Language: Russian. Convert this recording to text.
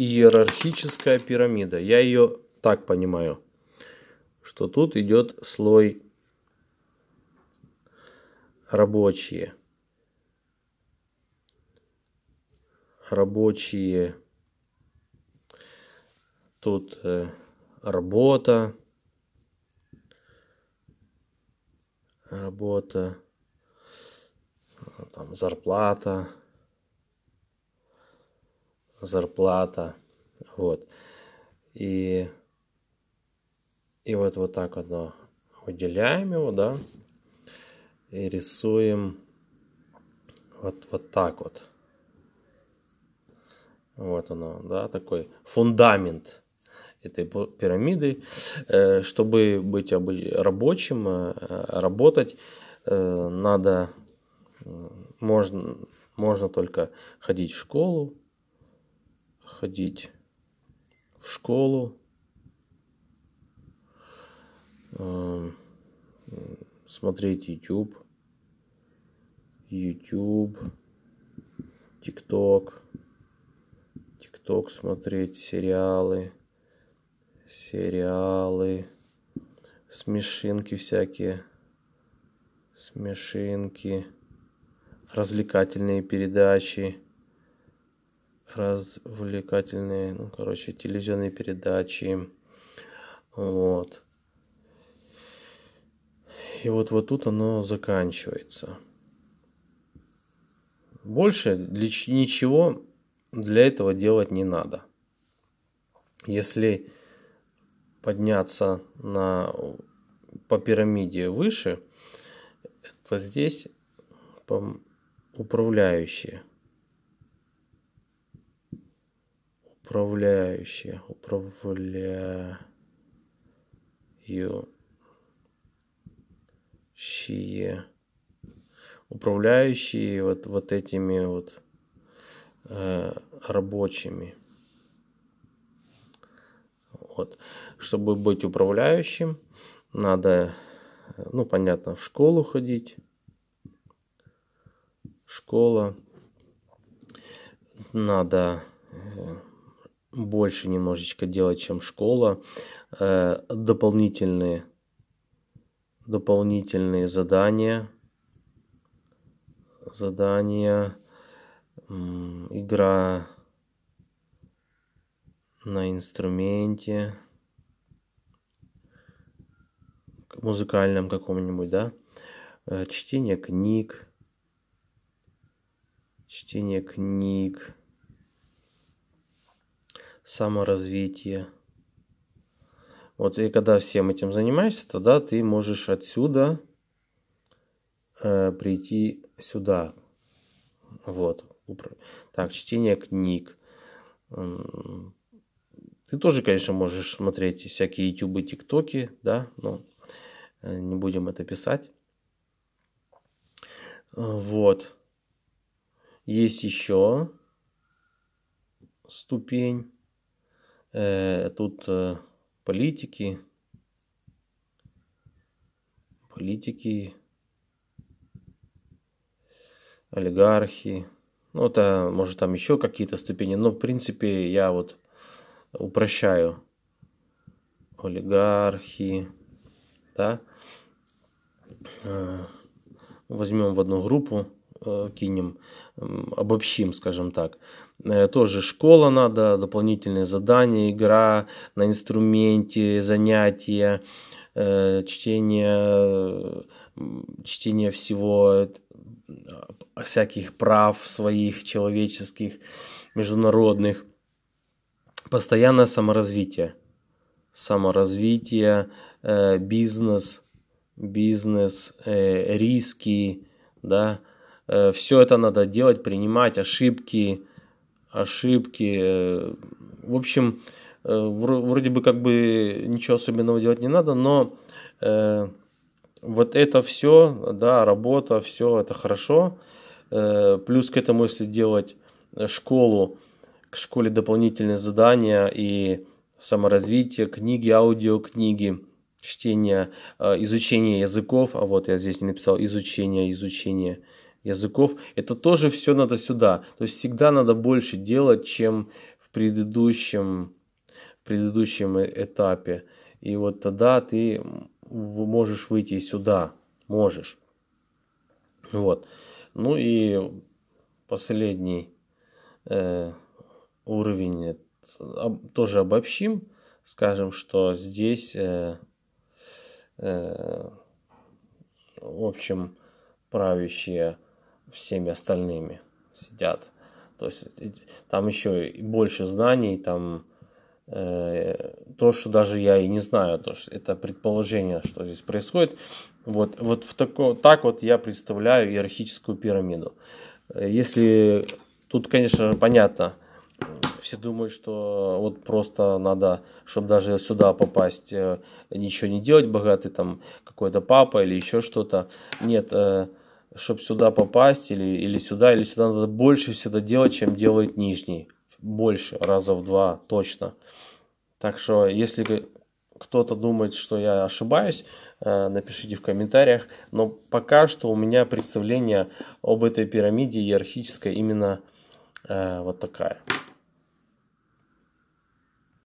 иерархическая пирамида. Я ее так понимаю, что тут идет слой рабочие. Рабочие. Тут э, работа. Работа. Там зарплата зарплата. Вот. И, и вот, вот так одно выделяем его, да, и рисуем вот, вот так вот. Вот оно, да, такой фундамент этой пирамиды. Э, чтобы быть рабочим, э, работать, э, надо, можно, можно только ходить в школу, ходить в школу, а, смотреть YouTube, YouTube, TikTok, TikTok смотреть, сериалы, сериалы, смешинки всякие, смешинки, развлекательные передачи развлекательные, ну, короче, телевизионные передачи. Вот. И вот вот тут оно заканчивается. Больше для, ничего для этого делать не надо. Если подняться на, по пирамиде выше, то здесь управляющие – управляющие управляющие, управляющие вот, вот этими вот э, рабочими. Вот. Чтобы быть управляющим, надо, ну, понятно, в школу ходить. Школа. Надо э, больше немножечко делать, чем школа. Э, дополнительные, дополнительные задания. Задания. Игра на инструменте. Музыкальном каком-нибудь, да? Э, чтение книг. Чтение книг саморазвитие. Вот и когда всем этим занимаешься, тогда ты можешь отсюда э, прийти сюда. Вот. Так, чтение книг. Ты тоже, конечно, можешь смотреть всякие ютубы, тиктоки, да, но э, не будем это писать. Вот. Есть еще ступень. Э, тут э, политики, политики, олигархи. Ну, это, может, там еще какие-то ступени. Но, в принципе, я вот упрощаю. Олигархи, да. Э, возьмем в одну группу. Э, кинем, обобщим, скажем так. Э, тоже школа надо, дополнительные задания, игра на инструменте, занятия, э, чтение, чтение всего, а, всяких прав своих, человеческих, международных. Постоянное саморазвитие. Саморазвитие, бизнес, бизнес, риски, да, Э, все это надо делать, принимать ошибки, ошибки. Э, в общем, э, вроде бы как бы ничего особенного делать не надо, но вот это все, да, работа, все это хорошо. Плюс к этому, если делать школу, к школе дополнительные задания и саморазвитие, книги, аудиокниги, чтение, изучение языков, а вот я здесь не написал изучение, изучение языков, это тоже все надо сюда. То есть всегда надо больше делать, чем в предыдущем, в предыдущем э, этапе. И вот тогда ты можешь выйти сюда. Можешь. Вот. Ну и последний э, уровень об, тоже обобщим. Скажем, что здесь, э, э, в общем, правящие всеми остальными сидят. То есть там еще и больше знаний, там э, то, что даже я и не знаю, то, что это предположение, что здесь происходит. Вот, вот в тако, так вот я представляю иерархическую пирамиду. Если тут, конечно, понятно, все думают, что вот просто надо, чтобы даже сюда попасть, э, ничего не делать, богатый там какой-то папа или еще что-то. Нет, э, чтобы сюда попасть или, или сюда, или сюда надо больше всегда делать, чем делает нижний. Больше, раза в два, точно. Так что, если кто-то думает, что я ошибаюсь, э, напишите в комментариях. Но пока что у меня представление об этой пирамиде иерархической именно э, вот такая.